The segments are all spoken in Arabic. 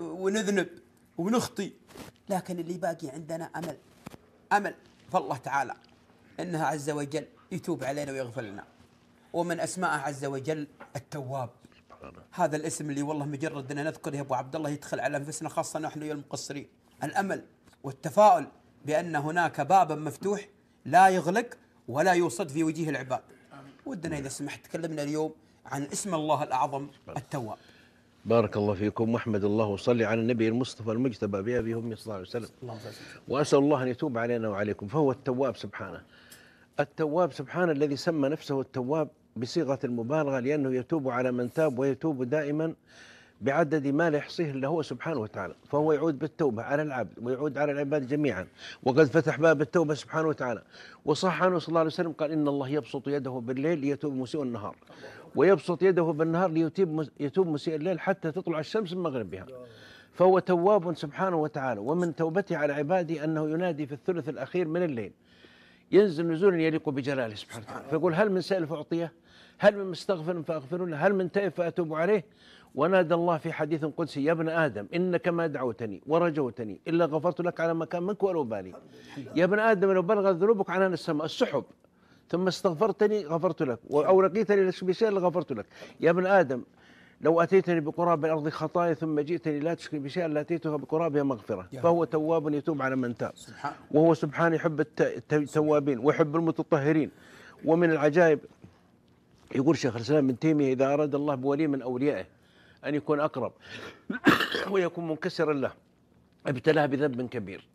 ونذنب ونخطي لكن اللي باقي عندنا امل امل فالله تعالى انها عز وجل يتوب علينا ويغفر لنا ومن اسمائه عز وجل التواب هذا الاسم اللي والله مجرد ان نذكره يا ابو عبد الله يدخل على انفسنا خاصه نحن يا المقصرين الامل والتفاؤل بان هناك بابا مفتوح لا يغلق ولا يوصد في وجيه العباد ودنا اذا سمحت تكلمنا اليوم عن اسم الله الاعظم التواب بارك الله فيكم واحمد الله وصلي على النبي المصطفى المجتبى بأبي هم صلى الله عليه وسلم وأسأل الله أن يتوب علينا وعليكم فهو التواب سبحانه التواب سبحانه الذي سمى نفسه التواب بصيغة المبالغة لأنه يتوب على من تاب ويتوب دائما بعدد ما لا يحصيه الا هو سبحانه وتعالى، فهو يعود بالتوبه على العبد ويعود على العباد جميعا، وقد فتح باب التوبه سبحانه وتعالى، وصح عنه صلى الله عليه وسلم قال ان الله يبسط يده بالليل ليتوب مسيء النهار. ويبسط يده بالنهار ليتوب يتوب مسيء الليل حتى تطلع الشمس من مغربها فهو تواب سبحانه وتعالى ومن توبته على عباده أنه ينادي في الثلث الأخير من الليل ينزل نزولا يليق بجلاله سبحانه وتعالى فيقول هل من سائل فأعطيه هل من مستغفر فأغفر له هل من تائب فأتوب عليه ونادى الله في حديث قدسي يا ابن آدم إنك ما دعوتني ورجوتني إلا غفرت لك على مكان منك ولا بالي يا ابن آدم لو بلغت ذنوبك عنان السماء السحب ثم استغفرتني غفرت لك أو لقيتني بشيء غفرت لك يا ابن آدم لو أتيتني بقراب الأرض خطايا ثم جئتني لا تشكي بشيء لاتيتها بقرابها مغفرة فهو تواب يتوب على من تاب وهو سبحانه يحب التوابين ويحب المتطهرين ومن العجائب يقول شيخ الإسلام ابن تيمية إذا أراد الله بولي من أوليائه أن يكون أقرب ويكون منكسرا له ابتلاه بذنب كبير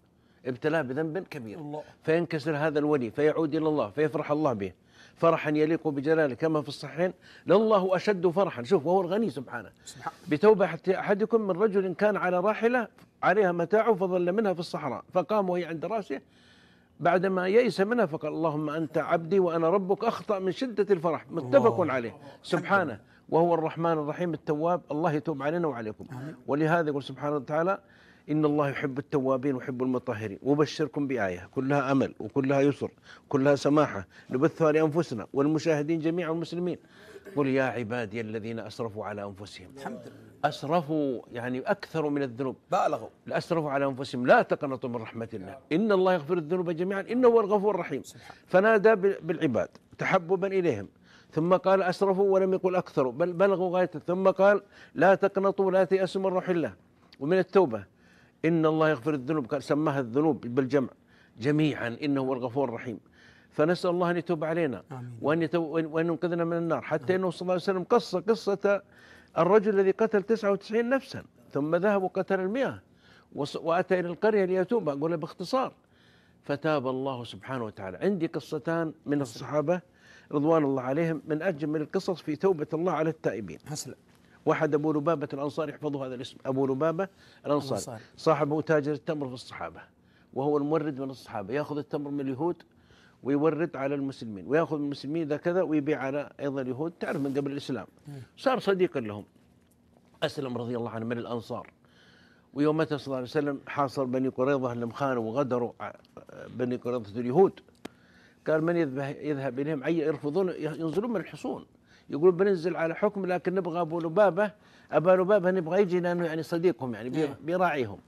ابتلاه بذنب كبير الله. فينكسر هذا الولي فيعود إلى الله فيفرح الله به فرحا يليق بجلاله كما في الصحيحين لله أشد فرحا شوف وهو الغني سبحانه سبحان. بتوبة أحدكم من رجل كان على راحلة عليها متاعه فظل منها في الصحراء فقام وهي عند راسه بعدما يئس منها فقال اللهم أنت عبدي وأنا ربك أخطأ من شدة الفرح متفق الله. عليه سبحانه وهو الرحمن الرحيم التواب الله يتوب علينا وعليكم ولهذا يقول سبحانه وتعالى إن الله يحب التوابين ويحب المطهرين وبشركم بآية كلها أمل وكلها يسر كلها سماحة نبثها لأنفسنا والمشاهدين جميع المسلمين قل يا عبادي الذين أسرفوا على أنفسهم الحمد لله أسرفوا يعني أكثر من الذنوب بالغوا أسرفوا على أنفسهم لا تقنطوا من رحمة الله إن الله يغفر الذنوب جميعا إنه هو الغفور الرحيم فنادى بالعباد تحببا إليهم ثم قال أسرفوا ولم يقل أكثروا بل بلغوا غايته ثم قال لا تقنطوا لا تيأسوا من روح الله ومن التوبة إن الله يغفر الذنوب قال سماها الذنوب بالجمع جميعا إنه هو الغفور الرحيم فنسأل الله أن يتوب علينا آمين. وأن, يتوب وأن ينقذنا من النار حتى أنه صلى الله عليه وسلم قص قصة الرجل الذي قتل 99 نفسا ثم ذهب وقتل المئة وأتى إلى القرية ليتوب أقول باختصار فتاب الله سبحانه وتعالى عندي قصتان من الصحابة رضوان الله عليهم من أجمل القصص في توبة الله على التائبين حسنا واحد أبو لبابة الأنصاري احفظوا هذا الاسم أبو لبابة الأنصاري صاحبه تاجر التمر في الصحابة وهو المورد من الصحابة يأخذ التمر من اليهود ويورد على المسلمين ويأخذ من المسلمين إذا كذا ويبيع على أيضا اليهود تعرف من قبل الإسلام صار صديقا لهم أسلم رضي الله عنه من الأنصار ويوم صلى الله عليه وسلم حاصر بني قريظة لم خانوا وغدروا آه، بني قريظة اليهود قال من يذهب إليهم عي يرفضون ينزلون من الحصون يقول بننزل على حكم لكن نبغى ابو لبابه ابا لبابه نبغى يجي لانه يعني صديقهم يعني إيه. بيراعيهم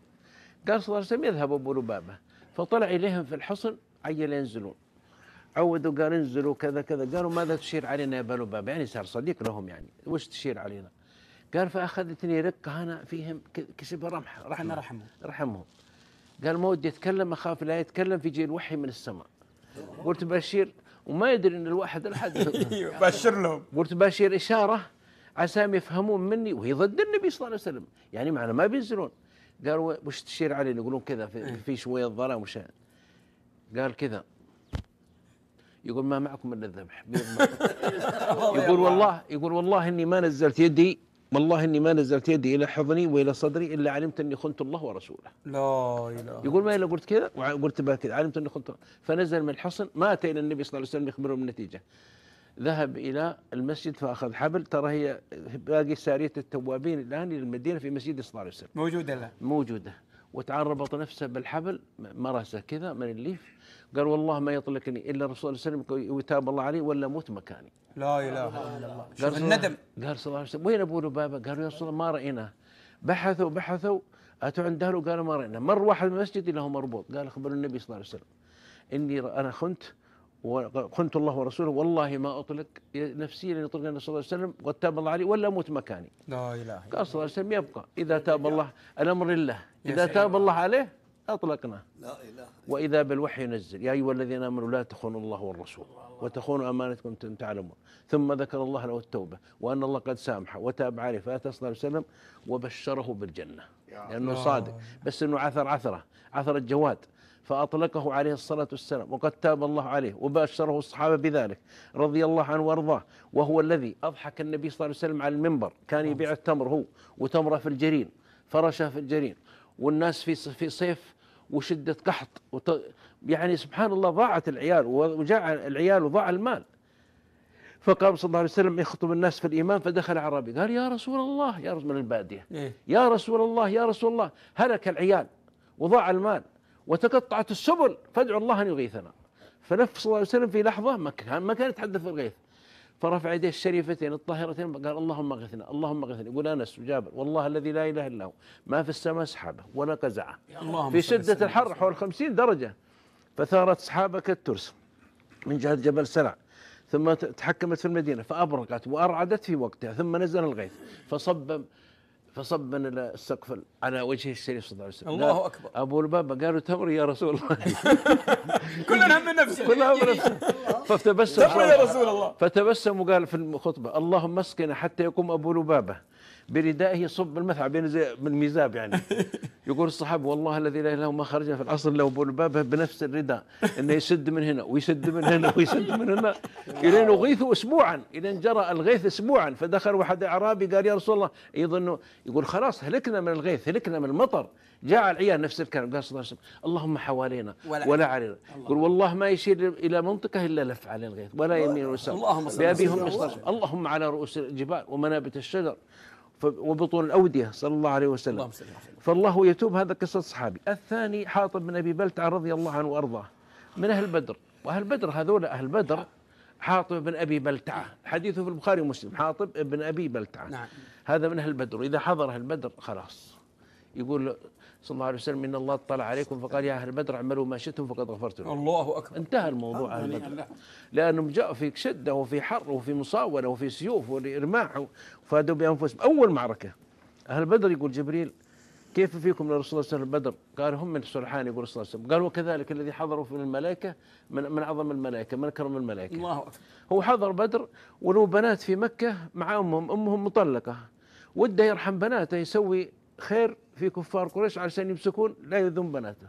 قال صلى الله عليه وسلم يذهب ابو لبابه فطلع اليهم في الحصن عيل ينزلون عودوا قال انزلوا كذا كذا قالوا ماذا تشير علينا يا ابو لبابه يعني صار صديق لهم يعني وش تشير علينا قال فاخذتني رقه انا فيهم كسب رمحه رحمه رحمه رحمهم قال ما ودي اتكلم اخاف لا يتكلم في جيل وحي من السماء قلت بشير وما يدري ان الواحد الحد يعني بشر لهم قلت بشير اشاره عسام يفهمون مني وهي ضد النبي صلى الله عليه وسلم يعني معنا ما بينزلون قالوا وش تشير علينا يقولون كذا في, إيه. في شويه ظلام وش قال كذا يقول ما معكم الا الذبح يقول والله يقول والله اني ما نزلت يدي والله اني ما نزلت يدي الى حضني والى صدري الا علمت اني خنت الله ورسوله. لا اله يقول ما الا قلت كذا وقلت بها كذا علمت اني خنت فنزل من الحصن مات الى النبي صلى الله عليه وسلم يخبره بالنتيجه. ذهب الى المسجد فاخذ حبل ترى هي باقي ساريه التوابين الان للمدينه في مسجد صلى الله عليه وسلم. موجوده لا موجوده وتعال ربط نفسه بالحبل مرسه كذا من الليف قال والله ما يطلقني الا الرسول صلى الله عليه وسلم ويتاب الله عليه ولا موت مكاني لا اله الا الله قال الندم قال صلى الله عليه وسلم وين ابو لبابه؟ قالوا يا رسول الله ما رايناه بحثوا بحثوا اتوا عند اهله قالوا ما رايناه مر واحد من المسجد له مربوط قال اخبروا النبي صلى الله عليه وسلم اني انا خنت وخنت الله ورسوله والله ما اطلق نفسي لن يطلق النبي صلى الله عليه وسلم قد تاب الله علي ولا اموت مكاني لا اله الا الله صلى الله عليه وسلم يبقى اذا تاب الله الامر لله اذا تاب الله عليه اطلقناه لا اله واذا بالوحي ينزل يا ايها الذين امنوا لا تخونوا الله والرسول وتخونوا امانتكم وانتم تعلمون ثم ذكر الله له التوبه وان الله قد سامحه وتاب عليه فاتى صلى الله عليه وسلم وبشره بالجنه لانه صادق بس انه عثر عثره عثر جواد فأطلقه عليه الصلاة والسلام وقد تاب الله عليه وباشره الصحابة بذلك رضي الله عنه وأرضاه وهو الذي أضحك النبي صلى الله عليه وسلم على المنبر كان يبيع نعم. التمر هو وتمره في الجرين فرشه في الجرين والناس في في صيف وشدة قحط يعني سبحان الله ضاعت العيال وجاع العيال وضاع المال فقام صلى الله عليه وسلم يخطب الناس في الايمان فدخل اعرابي قال يا رسول الله يا رسول من الباديه إيه؟ يا رسول الله يا رسول الله هلك العيال وضاع المال وتقطعت السبل فادعوا الله ان يغيثنا فلف صلى الله عليه وسلم في لحظه ما كان ما كان يتحدث في الغيث فرفع يديه الشريفتين الطاهرتين قال اللهم اغثنا اللهم اغثنا يقول انس وجابر والله الذي لا اله الا هو ما في السماء سحابه ولا قزعه في شده الحر حول 50 درجه فثارت سحابه كالترس من جهه جبل سلع ثم تحكمت في المدينه فابرقت وارعدت في وقتها ثم نزل الغيث فصب فصبنا من السقف على وجه الشريف صلى الله عليه وسلم الله اكبر ابو لبابه قالوا تمر يا رسول الله كلنا هم من نفسه كلنا هم نفسه فتبسم تمر يا رسول الله فتبسم وقال في الخطبه اللهم اسقنا حتى يقوم ابو لبابه بردائه يصب المثع بين الميزاب يعني يقول الصحابة والله الذي لا اله الا هو ما خرجنا في العصر لو بابه بنفس الرداء انه يسد من هنا ويسد من هنا ويسد من هنا الين اغيثوا اسبوعا الين جرى الغيث اسبوعا فدخل واحد اعرابي قال يا رسول الله يظن يقول خلاص هلكنا من الغيث هلكنا من المطر جاء العيال نفس الكلام قال صلى الله عليه وسلم اللهم حوالينا ولا, ولا علينا يقول والله ما يشير الى منطقه الا لف على الغيث ولا يمين ولا يسار بابيهم اللهم على رؤوس الجبال ومنابت الشجر وبطون الأودية صلى الله عليه وسلم الله فالله يتوب هذا قصة صحابي الثاني حاطب بن أبي بلتع رضي الله عنه وأرضاه من أهل بدر وأهل بدر هذول أهل بدر حاطب بن أبي بلتعة حديثه في البخاري ومسلم حاطب بن أبي بلتعة نعم. هذا من أهل بدر إذا حضر أهل بدر خلاص يقول صلى الله عليه وسلم ان الله اطلع عليكم فقال يا اهل بدر اعملوا ما شئتم فقد غفرت لكم الله اكبر انتهى الموضوع اهل بدر لانهم جاءوا في شده وفي حر وفي مصاوله وفي سيوف ورماح فادوا بانفسهم اول معركه اهل بدر يقول جبريل كيف فيكم لرسول الله صلى الله عليه وسلم بدر؟ قال هم من سرحان يقول صلى الله عليه وسلم، قال وكذلك الذي حضروا من الملائكه من من اعظم الملائكه من اكرم الملائكه. الله أكبر. هو حضر بدر ولو بنات في مكه مع امهم، امهم مطلقه وده يرحم بناته يسوي خير في كفار قريش علشان يمسكون لا يذم بناته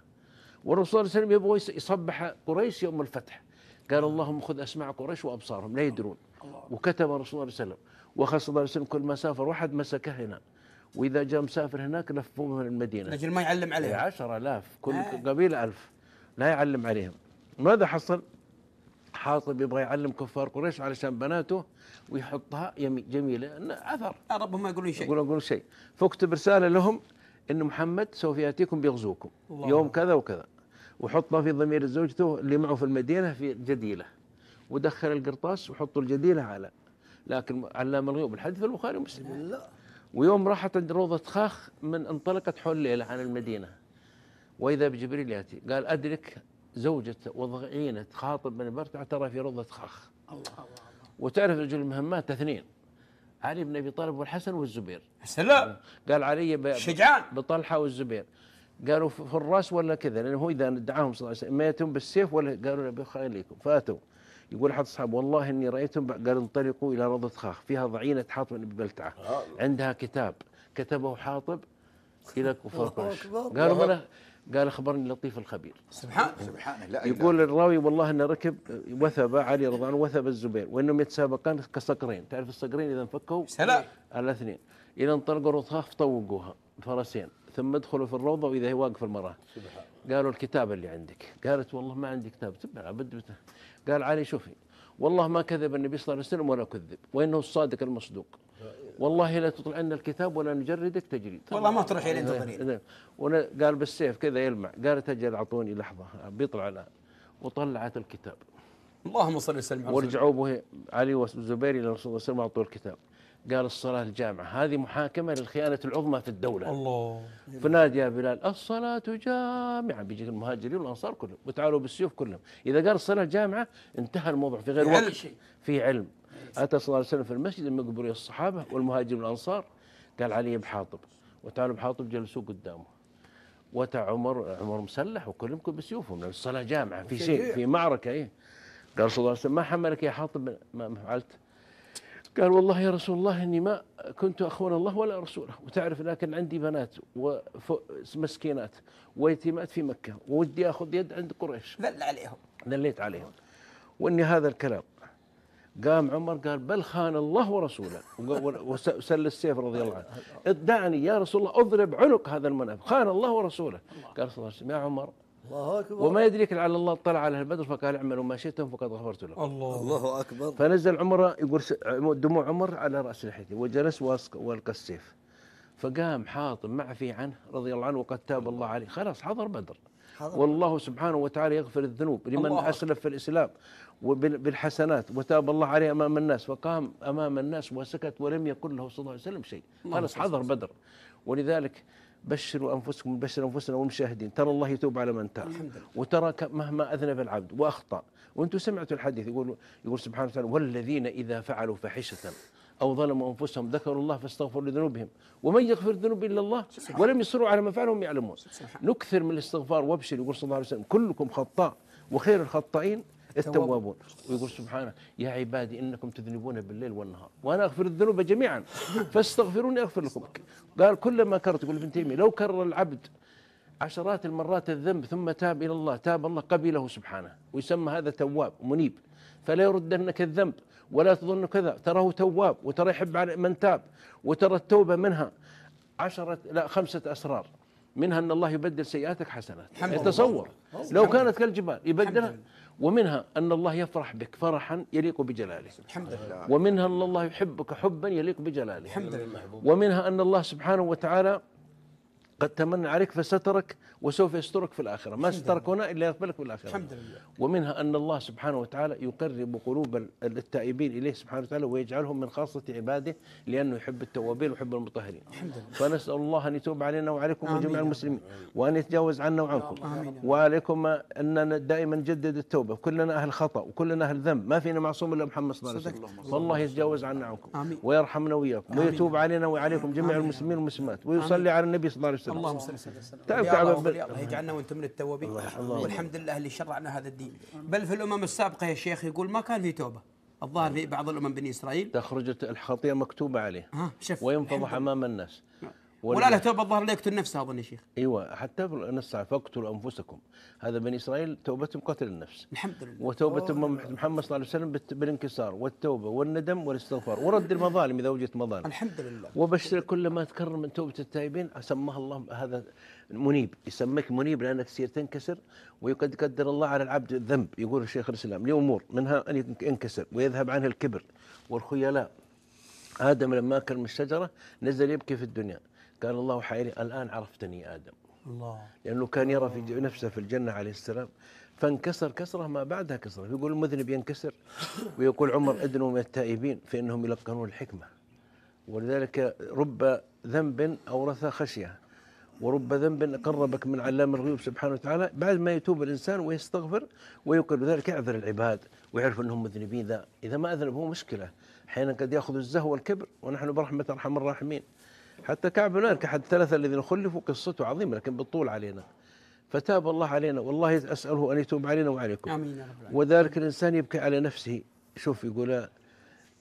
والرسول صلى الله عليه وسلم يبغى يصبح قريش يوم الفتح قال اللهم خذ اسماع قريش وابصارهم لا يدرون وكتب الرسول صلى الله عليه وسلم وخص صلى الله عليه وسلم كل ما سافر واحد مسكه هنا واذا جاء مسافر هناك لفوه من المدينه لاجل ما يعلم عليهم 10000 كل آه. قبيله 1000 لا يعلم عليهم ماذا حصل؟ حاطب يبغى يعلم كفار قريش علشان بناته ويحطها جميله اثر ربما يقولون شيء يقولون يقولون شيء فاكتب رساله لهم ان محمد سوف ياتيكم بيغزوكم الله يوم كذا وكذا وحطها في ضمير زوجته اللي معه في المدينه في جديله ودخل القرطاس وحطوا الجديله على لكن علام الغيوب الحديث في البخاري ومسلم ويوم راحت عند روضه خاخ من انطلقت حول ليله عن المدينه واذا بجبريل ياتي قال ادرك زوجة وضعينة تخاطب من برتعة ترى في روضة خاخ الله الله وتعرف رجل المهمات اثنين علي بن ابي طالب والحسن والزبير سلام قال علي شجعان بطلحه والزبير قالوا في الراس ولا كذا لانه هو اذا دعاهم صلى الله عليه وسلم ما يتم بالسيف ولا قالوا نبي خير لكم فاتوا يقول احد اصحابه والله اني رايتهم قال انطلقوا الى روضه خاخ فيها ضعينه حاطب بن بلتعه عندها كتاب كتبه حاطب الى كفر قريش قالوا قال اخبرني لطيف الخبير سبحان سبحانه لا يقول الراوي والله انه ركب وثب علي رضي عنه وثب الزبير وانهم يتسابقان كصقرين تعرف الصقرين اذا انفكوا سلام الاثنين اذا انطلقوا رطاف طوقوها فرسين ثم ادخلوا في الروضه واذا هي واقفه المراه سبحان قالوا الكتاب اللي عندك قالت والله ما عندي كتاب تبع قال علي شوفي والله ما كذب النبي صلى الله عليه وسلم ولا كذب وانه الصادق المصدوق والله لا تطلعن الكتاب ولا نجردك تجريد والله ما تروح الين تطرين نعم. وانا قال بالسيف كذا يلمع قالت اجل اعطوني لحظه بيطلع الان وطلعت الكتاب اللهم صل وسلم على ورجعوا به علي والزبير الى الرسول صلى الله عليه وسلم اعطوه الكتاب قال الصلاة الجامعة هذه محاكمة للخيانة العظمى في الدولة الله فنادى يا بلال الصلاة جامعة بيجي المهاجرين والأنصار كلهم وتعالوا بالسيوف كلهم إذا قال الصلاة الجامعه انتهى الموضوع في غير وقت في علم أتى صلى الله عليه وسلم في المسجد لما الصحابة والمهاجرين الانصار قال علي بن حاطب بحاطب جلسوا قدامه وتع عمر عمر مسلح وكلهم بسيوفهم لأن الصلاة جامعة في شيء في معركة إيه قال صلى الله عليه وسلم ما حملك يا حاطب ما فعلت قال والله يا رسول الله اني ما كنت اخون الله ولا رسوله وتعرف لكن عندي بنات ومسكينات ويتيمات في مكه ودي اخذ يد عند قريش ذل عليهم ذليت عليهم واني هذا الكلام قام عمر قال بل خان الله ورسوله وسل السيف رضي الله عنه ادعني يا رسول الله اضرب عنق هذا المنافق خان الله ورسوله قال صلى الله عليه وسلم يا عمر الله أكبر وما يدريك لعل الله اطلع على البدر فقال اعملوا ما شئتم فقد غفرت لكم الله, الله أكبر فنزل عمر يقول دموع عمر على رأس لحيته وجلس والقى السيف فقام حاطم معفي عنه رضي الله عنه وقد تاب الله عليه خلاص حضر بدر والله سبحانه وتعالى يغفر الذنوب لمن أسلف في الإسلام بالحسنات وتاب الله عليه أمام الناس فقام أمام الناس وسكت ولم يقل له صلى الله عليه وسلم شيء خلاص حضر بدر ولذلك بشروا أنفسكم بشر أنفسنا والمشاهدين ترى الله يتوب على من تاب وترى مهما أذنب العبد وأخطأ وأنتم سمعتوا الحديث يقول يقول سبحانه وتعالى والذين إذا فعلوا فاحشة أو ظلموا أنفسهم ذكروا الله فاستغفروا لذنوبهم ومن يغفر الذنوب إلا الله ولم يصروا على ما فعلهم يعلمون نكثر من الاستغفار وابشر يقول صلى الله عليه وسلم كلكم خطاء وخير الخطائين التوابون ويقول سبحانه يا عبادي انكم تذنبون بالليل والنهار وانا اغفر الذنوب جميعا فاستغفروني اغفر لكم قال كلما كررت يقول ابن تيميه لو كرر العبد عشرات المرات الذنب ثم تاب الى الله تاب الله قبله سبحانه ويسمى هذا تواب منيب فلا يردنك الذنب ولا تظن كذا تراه تواب وترى يحب على من تاب وترى التوبة منها عشرة لا خمسة أسرار منها أن الله يبدل سيئاتك حسنات تصور لو كانت كالجبال يبدلها ومنها أن الله يفرح بك فرحا يليق بجلاله الحمد لله ومنها أن الله يحبك حبا يليق بجلاله الحمد لله ومنها أن الله سبحانه وتعالى قد تمنى عليك فسترك وسوف يسترك في الآخرة ما سترك هنا إلا يقبلك في الآخرة الحمد لله ومنها أن الله سبحانه وتعالى يقرب قلوب التائبين إليه سبحانه وتعالى ويجعلهم من خاصة عباده لأنه يحب التوابين ويحب المطهرين الحمد لله فنسأل الله أن يتوب علينا وعليكم وجميع المسلمين وأن يتجاوز عنا وعنكم وعليكم أننا دائما نجدد التوبة كلنا أهل خطأ وكلنا أهل ذنب ما فينا معصوم إلا محمد صلى الله عليه وسلم فالله يتجاوز عنا وعنكم ويرحمنا وإياكم ويتوب علينا وعليكم جميع المسلمين والمسلمات ويصلي على النبي صلى الله عليه وسلم وسلم اللهم صل وسلم تعالوا تعب الله يجعلنا وانت من التوابين والحمد لله اللي شرعنا هذا الدين بل في الامم السابقه يا شيخ يقول ما كان في توبه الظاهر في بعض الامم بني اسرائيل تخرج الخطيئه مكتوبه عليه شف وينفضح امام الناس ولا له توبه الظاهر لا يقتل نفسه اظن يا شيخ ايوه حتى نص فاقتلوا انفسكم هذا بني اسرائيل توبتهم قتل النفس الحمد لله وتوبه محمد صلى الله عليه وسلم بالانكسار والتوبه والندم والاستغفار ورد المظالم اذا وجدت مظالم الحمد لله وبشر كل ما تكرر من توبه التائبين سماها الله هذا منيب يسميك منيب لانك تصير تنكسر وقد قدر الله على العبد الذنب يقول الشيخ الاسلام لامور منها ان ينكسر ويذهب عنه الكبر والخيلاء ادم لما اكل من الشجره نزل يبكي في الدنيا قال الله حيري الآن عرفتني آدم الله لأنه كان يرى في نفسه في الجنة عليه السلام فانكسر كسرة ما بعدها كسرة يقول المذنب ينكسر ويقول عمر ادنوا من التائبين فإنهم يلقنون الحكمة ولذلك رب ذنب أورث خشية ورب ذنب قربك من علام الغيوب سبحانه وتعالى بعد ما يتوب الإنسان ويستغفر ويقر بذلك يعذر العباد ويعرف أنهم مذنبين ذا إذا ما أذنب هو مشكلة أحيانا قد يأخذ الزهو والكبر ونحن برحمة أرحم الراحمين حتى كعب بن مالك أحد الثلاثة الذين خلفوا قصته عظيمة لكن بالطول علينا فتاب الله علينا والله أسأله أن يتوب علينا وعليكم آمين رب العالمين وذلك الإنسان يبكي على نفسه شوف يقول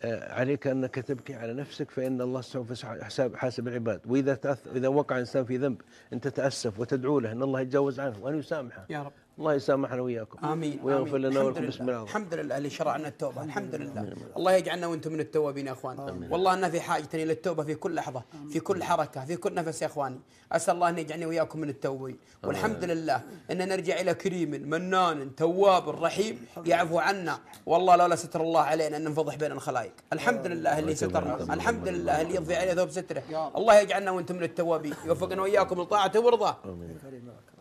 آه، عليك أنك تبكي على نفسك فإن الله سوف يحاسب العباد وإذا إذا وقع إنسان في ذنب أنت تأسف وتدعو له أن الله يتجاوز عنه وأن يسامحه يا رب الله يسامحنا وياكم امين ويغفر لنا ولكم بسم الله الحمد لله اللي شرعنا التوبه الحمد لله الله يجعلنا وانتم من التوابين يا اخوان والله انا في حاجه الى التوبه في كل لحظه في كل حركه في كل نفس يا اخواني اسال الله ان يجعلني وياكم من التوابين والحمد لله ان نرجع الى كريم منان تواب رحيم يعفو عنا والله لولا ستر الله علينا ان ننفضح بين الخلائق الحمد لله اللي سترنا الحمد لله اللي يضفي علينا ثوب ستره الله يجعلنا وانتم من التوابين يوفقنا واياكم لطاعته ورضاه امين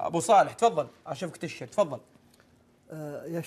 ابو صالح تفضل اشوفك تشير تفضل آه، يا